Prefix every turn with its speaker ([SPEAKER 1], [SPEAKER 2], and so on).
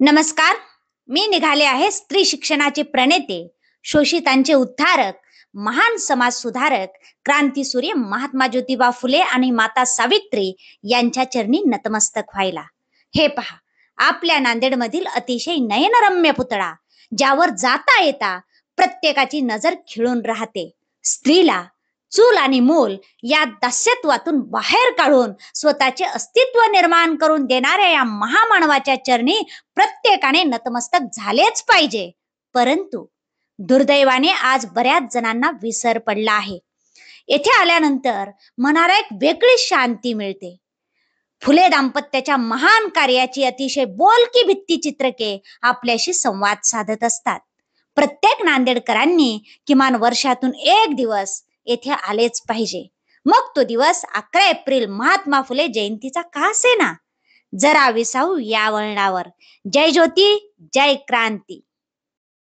[SPEAKER 1] नमस्कार मी निघाले आहे स्त्री शिक्षणाचे प्रणेते शोषितांचे उद्धारक महान समाज सुधारक क्रांतीसूर्य महात्मा ज्योतिबा फुले आणि माता सावित्री यांच्या चरणी नतमस्तक व्हायला हे पहा आपल्या नांदेडमधील अतिशय नयनरम्य पुतळा ज्यावर जाता येता प्रत्येकाची नजर खिळून राहते स्त्रीला चूल आणि मूल या दास्यत्वातून बाहेर काढून स्वतःचे अस्तित्व निर्माण करून देणाऱ्या या महामानवाच्या चरणी प्रत्येकाने नतमस्तक झालेच पाहिजे परंतु दुर्दैवाने आज बऱ्याच जणांना विसर पडला आहे येथे आल्यानंतर मनाला एक वेगळी शांती मिळते फुले दाम्पत्याच्या महान कार्याची अतिशय बोलकी भित्ती चित्रके आपल्याशी संवाद साधत असतात प्रत्येक नांदेडकरांनी किमान वर्षातून एक दिवस येथे आलेच पाहिजे मग तो दिवस अकरा एप्रिल महात्मा फुले जयंतीचा का ना जरा विसावू या वळणावर जय ज्योती जय क्रांती